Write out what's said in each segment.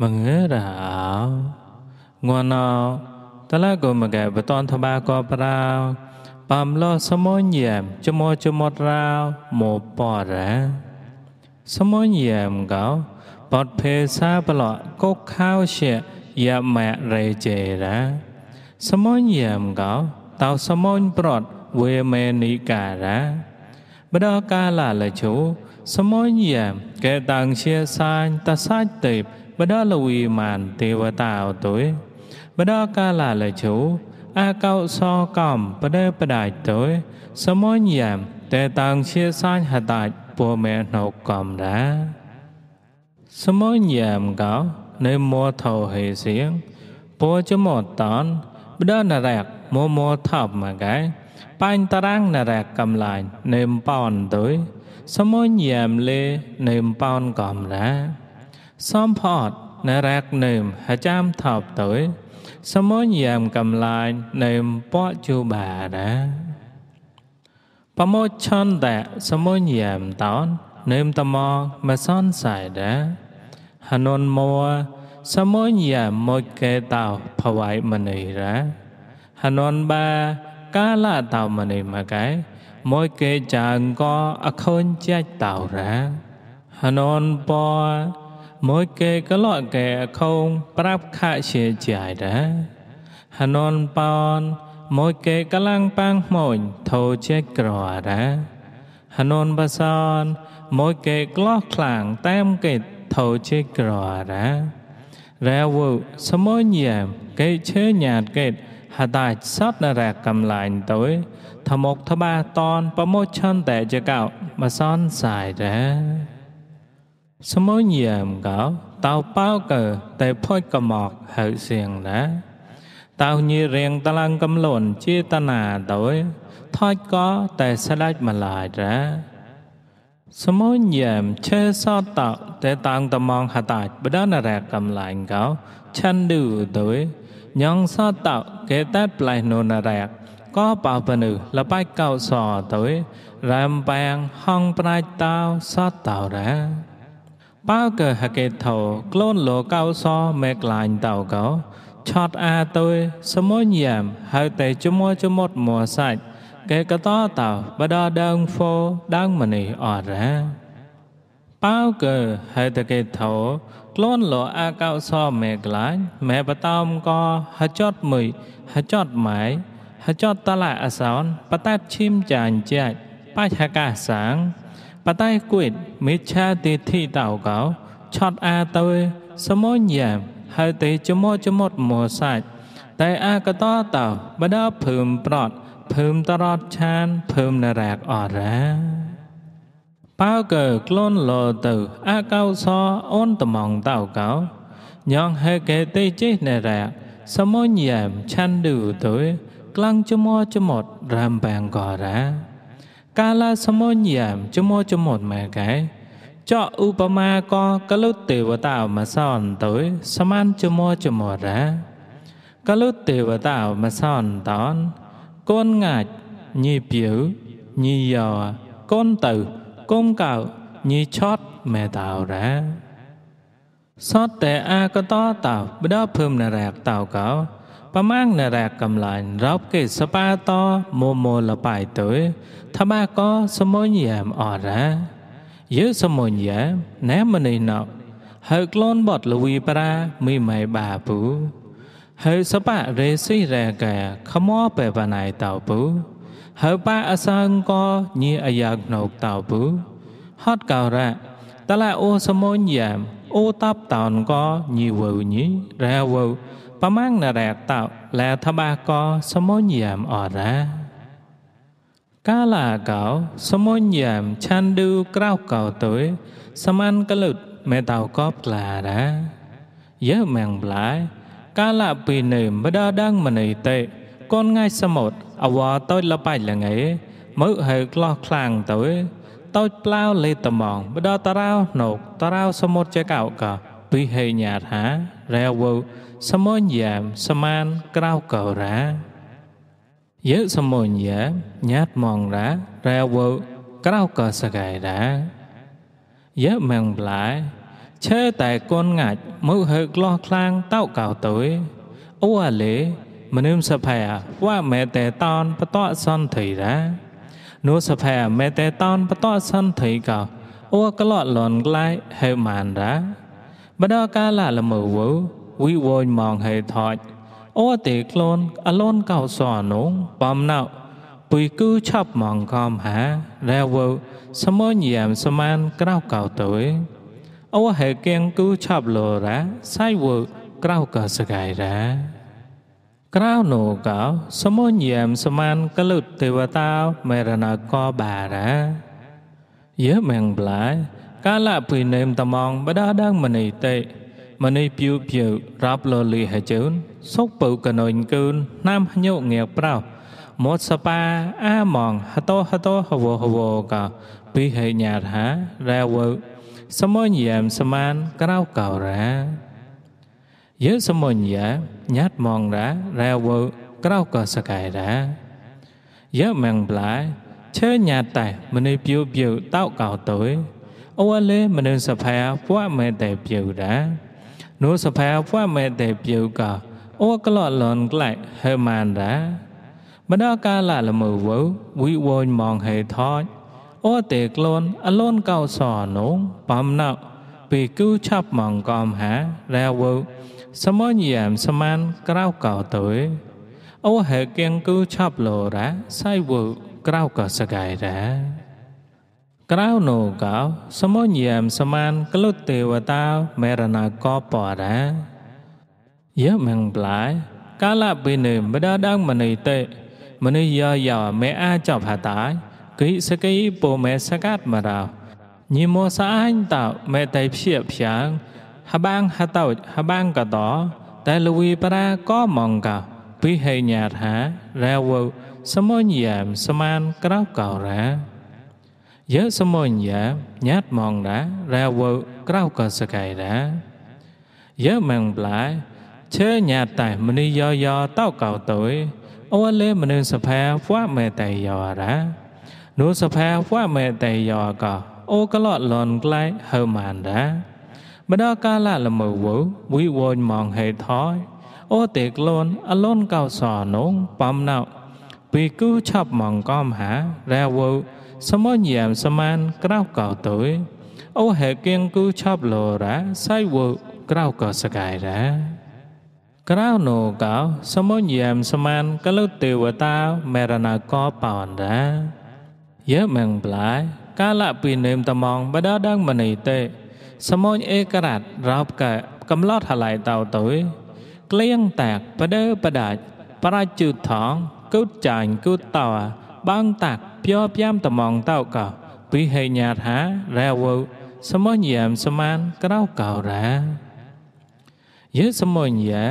មងើរោងួនោតលកុមកែបតនធបាកោប្រោបំលោសមោញៀមចមោចមតរោមោបរៈសមោញៀមកោ បតភេសាប្លក់កុកខោជាយមៈរេជេរាសមោញៀមកោតោសមោញប្រតវេមេនិការៈបដកាលលជោសមោញៀមកែតាំងជាសាញតសាច់ទេពបដលវីមានទេវតាអតុយបដកាលាលេជូអាកោសកំបដេបដាច់តុយសមញ្ញមតេតាំងជាសាញ់ហតាច់ពមេណូកំរាសមញ្ញមកោនៅមោថោហេសៀងពោចមតនបដនរកមោមោថប់មកែបាញ់តរាំងនរកកំឡាញ់នៅប៉នទុយសមញ្ញមលេនៅប៉នកំរាសំផតណារាកនឹមហចាំថប់តើសមញយាមកំឡាញនឹមពកជូបារាបមោឆន្ទៈសមញយាមតោននឹមតមមសនសៃដាហនុនមួសមញយាមុចកេតោភវៃមនីរាហនុនបាកាលៈតោមនីមកែមួយកេចាងកអខូនចាច់តោរាហនុនពរមួយគេកលកែខងប្រាប់ខជាជាយដែរហននប៉ោនមួយគេកលាំងប៉ាងម៉ូនធោជាក្រដែរហននបសនមួយគេក្លោះខ្លាំងតែមគេធោជាក្រដែររាវសមុញញាមគេឈើញាតគេហតាចសតនរកំឡាញ់ទៅធមកធបាតនប្រមោឆន្តែចកោបសនសាយដែរសមុញយាមកោតៅប៉ៅកើតែផុចកមកហើយសៀងណាតៅញីរៀងតឡាងកំលូនចេតនាដោយថោចក៏តែស្លាច់ម្លាយរាសមុញយាមឆេសតតតែតាំងតំងហតាចបដនរៈកំឡាញ់កោឆាន់ឌូដោយញងសតតកេតាតផ្លេះនូនរៈក៏បោបនុលបាច់កោសតយរាំបាំងហងប្រាច់តោសតតរាបើកហកេថោក្លូនលោកោសមេក្លាញ់តោកោឆតអាទុយសមុញយ៉ាមហើយតែជមួជមុតមួសាច់កេកតោតោបដដងហ្វោដងមនីអរ៉ាបើកហេតកេថោក្លូនលោអាកោសមេក្លាញ់មេបតោមកោហចតមួយហចតម៉ៃហចតតឡាអសោនបតាឈីមចាញ់ជាចបច្ឆកាសាងបតៃគួតមេឆាទេធីតោកោឆតអាទៅសមញយ៉ាហើយទេចមោចមត់មោសាច់តែអាកតតោបដាភើមប្រត់ភើមតរតឆានភើមនរាកអរាប៉ៅកើក្លូនលោទៅអាកោសអូនតំងតោកោ ញងហេកេទេចេះនរាក សមញយ៉ាឆាន់ឌូទៅក្លាំងចមោចមត់រាមបាំងកោរាកាលាសមុញយាមចមោចមត់ម៉ែកែចកឧបមាកកលុទេវតាអមសនទៅសមានចមោចមរាកលុទេវតាអមសនតនកូនងាចញីពីវញីយោកូនទៅគុំកៅញីឆត់ម៉ែតោរ៉ាសតតែអាកតតោបដភឹមនរាកតោកោប្រមាងនរកំឡាញ់រោបគេសបាតមមលបាយទៅធម្មកសមុញយាមអរ៉ាយើសមុញយាមណែមនេះណោហើយក្លូនបតលវីប្រាមីម៉ៃបាពូហើយសបរេសិរែកាខមោបែបណៃតោពូហើយបាអសង្គញីអាយ៉ាងណោកតោពូហតកោរៈតឡាអូសមុញយាមអូតាប់តោនកញីវើញីរែវើប្រមាំងនរេតោលេថបាកោសមុញញាមអរ៉ាកាលាកោសមុញញាមឆាន់ឌូក្រៅកោទុយសមានកលុតមេតោកបក្លារ៉ាយើមាំងប្លាយកាលៈពីនេះម្ដងដងមនីតេកូនងាយសមុទ្រអវតូចលបាច់លងៃមើហើក្លោះខ្លាំងទៅតូចផ្លាវលេត្មងម្ដងតារោណុកតារោសមុទ្រចកោកពីហេញាថារែវ Semuanya seman kerau kau ra. Ye semuanya nyat mong ra ra wo kerau kau segai ra. Ye mang blai chê tại con ngạch mưu hợt lo khlang tao cào tối. Ô à lê mà nêm sập hè qua mẹ tè ton bắt tọa son thầy ra. Nô sập hè mẹ tè ton bắt tọa son thầy cào. Ô à lọt lòn lai hệ màn ra. Bắt đó ca là là mở vô វិវយម៉ងហេថោចអូទេខ្លួនអលូនកោសអនុងបំណៅពុយគឺឆប់ម៉ងកំហារែវសមញៀមសមានក្រៅកៅទៅអូហេគៀងគឺឆប់លរ៉ាសៃវើក្រៅកសកាយរ៉ាក្រៅនូកោ សមញៀមសមានកលុតទេវតាមេរណកោបារាយេមងប្លាយកាលៈពីនេមតំងបដាដងមនីតេមនុស្សភៀវភៀវរាប់លលីហេជូនសុកពៅកណុញគូនណាមញោងៀកប្រោម៉ូតសបាអាម៉ងហតោហតោហវហវកាពីហេញាថារាវសមញយាមសមានក្រៅកោរាយើសមញយាញាត់ម៉ងរារាវក្រៅកោសកាយរាយើម៉ងប្លាយឈើញាតតែមនុស្សភៀវភៀវតោកោតើអូលេមនុស្សសភាពួកមេតេភៀវរាนูสภาวะเมเตเปียวกาโอ้กลอดหลอนไกลเฮมานดาบรรดากาละละมือววิวอยมองเฮทอดโอ้เตกลนอลนเก่าสอนนงปั๊มนาពីគូឆាប់មកកំហារាវសមញញាមស្មានក្រៅកោតើអូហេគៀងគូឆាប់លរ៉ាសៃវក្រៅកោសកៃរ៉ាក្រៅនោះកោ សមញ្ញមសមានក្លុតទេវតាមេរណកោបរាយមងប្លាយកាលបិនិមដដងមនិតិមនិយោយោមេអាចបហតាយគិសកីពុមេសកាត់មរោញិមោសាញតោមេតៃភៀភៀងហបាងហតោចហបាងកតោតែលវីប្រាកមងកោពិហេញាថារាវសមញ្ញមសមានក្រៅកោរាยอะสมอญยาญาตมองดาราวกราวกสกายดาเยอะมังปลาเชืญญาตัยมณียอยอต้าเก่าตตวยอวะเลมณีสภาฟ้าเมตัยยอรานูสภาฟ้าเมตัยยอก็โอกะลอลอนกลายหมานดาบดอกาลาละมวูวิวอญมองเฮทอย โอเติกลอนอลอนก่าสอนงปั๊มนาวปีกุชอบมองก้อมหาราวูសមញ្ញមសមានក្រៅកោតើអូហេគៀងគូឆប់លរ៉ាសៃវក្រៅកោសកាយរ៉ាក្រៅណូកោសមញ្ញមសមានកលុទេវតាមរណកោបោនរ៉ាយេមងប្លាយកាលៈពីនេមតំងបដដងមនីទេសមញ្ញអេករ៉ាត់រោបកែកំឡោថឡៃតោតើក្លៀងតាក់បដើបដាច់ប្រាជុថងគូតចាញ់គូតតោបាងតាក់ភ្យោភ្យាមត្មងតោកោពីហេញាថារែវសមញញាមសមានក្រៅកោរាយេសមញញា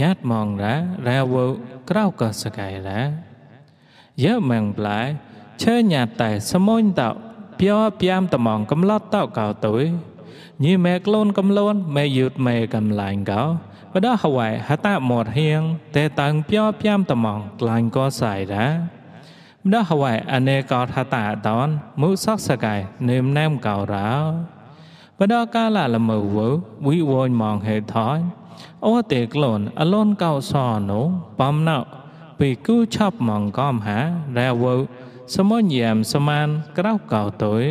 ញាតមងរារែវក្រៅកោសកៃរាយេមងប្លាយឆេញាតែសមញតោភ្យោភ្យាមត្មងកំឡត់តោកោទុយញីមេក្លូនកំលូនមេយឺតមេកំឡាញ់កោបដោះហវ៉ៃហតាមរហៀងតេតាំងភ្យោភ្យាមត្មងក្លាញ់កោសៃរាម្ដហវៃអនេកោថាតាតនមុសកសកាយនេមណាមកោរោបដកាលលមវវិវញមងហេថោអូទេក្លូនអលូនកោសនុបំណោពីគូឆប់មងកំហារែវសមុញយាមសមានក្រៅកោទុយ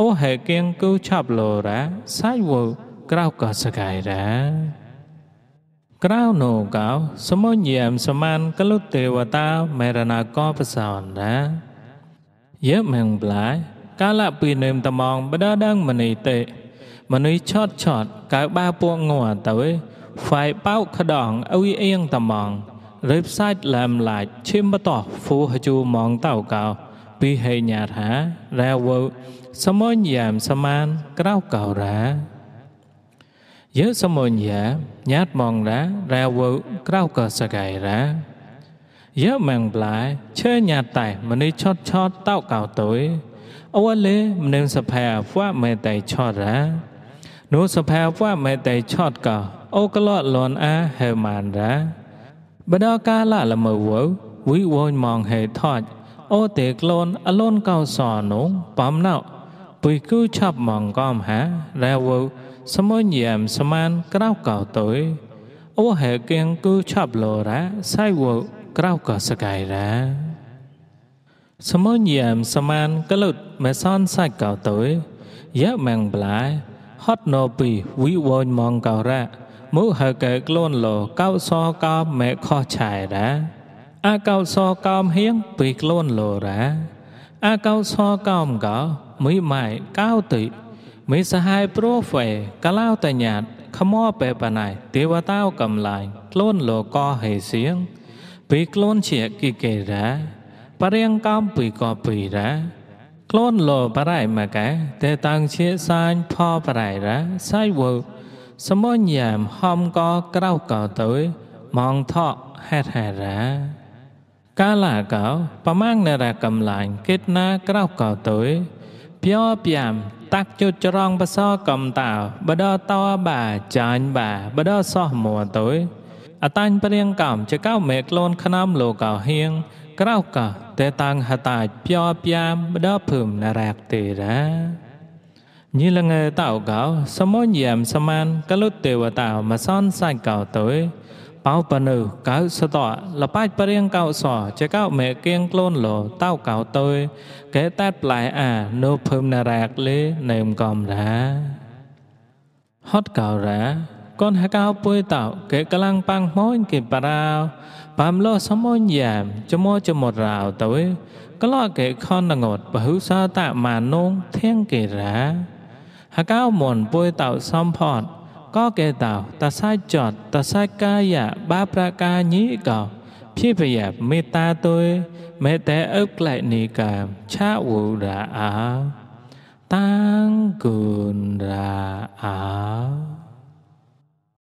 អូហេគៀងគូឆប់លោរាសាយវក្រៅកោសកាយរាក្រៅនោះកោ សមុញយាមសមាន កលុទេវតាមេរណាកោប្រសោនណាយេមងប្លាយកាលពីនឹមត្មងបដដងមនីទេមនីឆត់ឆត់កៅបាពួកងัวទៅហ្វាយបោកខដងអ៊ុយអៀងត្មងរឹបសាច់ឡាមឡាច់ឈិមបតោះហ្វូហជូមងតៅកោ ពីហេញាថារាវសមុញយាមសមានក្រៅកោរ៉ា Yesamonya nhát mong ra ra vô krau cơ sa gai ra. Yớ mạng lại chê nhà tài mà đi chót chót tao cào tối. Âu lê mà nên sập hè phá mẹ tài chót ra. Nô sập hè phá mẹ tài chót cào ô cơ lọt lòn á hề màn ra. Bà đó ca lạ là mờ vô quý vôi mong hề thọt. Ô tế lôn á lôn cao sò nụ bám nào. Bùi cứ chập mong gom hả ra vô សមុញញាមសមានក្រៅកោតយអូហេគៀងគូឆប់លរ៉ាសៃវក្រៅកោសកាយរ៉ាសមុញញាមសមានកលុតមេសនសាច់កោតយយ៉ាម៉ាំងប្លាយហត់ណូពីវិវញម៉ងកោរ៉ាមូហើកែក្លូនលកោសកោមេខោឆៃរ៉ាអាកោសកោមហៀងពីក្លូនលរ៉ាអាកោសកោមកោមីម៉ៃកោតិមេសហាយព្រោះហ្វេកាលោតញ្ញាតខមោបេបណៃទេវតាកំឡាញ់ខ្លួនលោកហេសៀងពីខ្លួនជាគិកេរាបរៀងកំពីកពីរាខ្លួនលោបរៃមកែតេតាំងជាសាញផបរៃរាសៃវសមញ្ញាមហំកក្រៅកទៅម៉ងថកហេតហេរាកាលាកោប្រមាងនរកំឡាញ់គិតណាក្រៅកទៅភ្យោព្យាមតាក់ជុចរងបសកំតោបដតបាចាញ់បាបដសោះមួតយអតាញ់ព្រៀងកំចកៅមេក្លូនខ្នំលោកោហៀងក្រៅកោតេតាំងហតាចភ្យោព្យាមបដភឹមនរាកទេរាញីលងើតោកោសមញយាមសមានកលុទេវតាមសនសាច់កោតយបោបនៅកៅសតលបាច់បរៀងកៅសចកៅមេគៀងក្លូនលតៅកៅតើកែតាត់ប្លែអានៅភឹមណារាកលេនៅកំរា ហត់កៅរាកនហកៅពុយតៅកែកលាំងប៉ាំងម៉ូនគេបារាវបាំលោសមូនយ៉ាម ចមោចមត់រាវតើក្លោកែខនងត់បហ៊ុសាតមានុងធៀងគេរា ហកៅមនពុយតៅសំផត់ก็เกตาวตาสายจอดตาสายกายะบาประกานี้เก่าพิพยาเมตตาตัวเมตแต่เอิบไกลนิกามชาวุระอาตั้งกุนระอา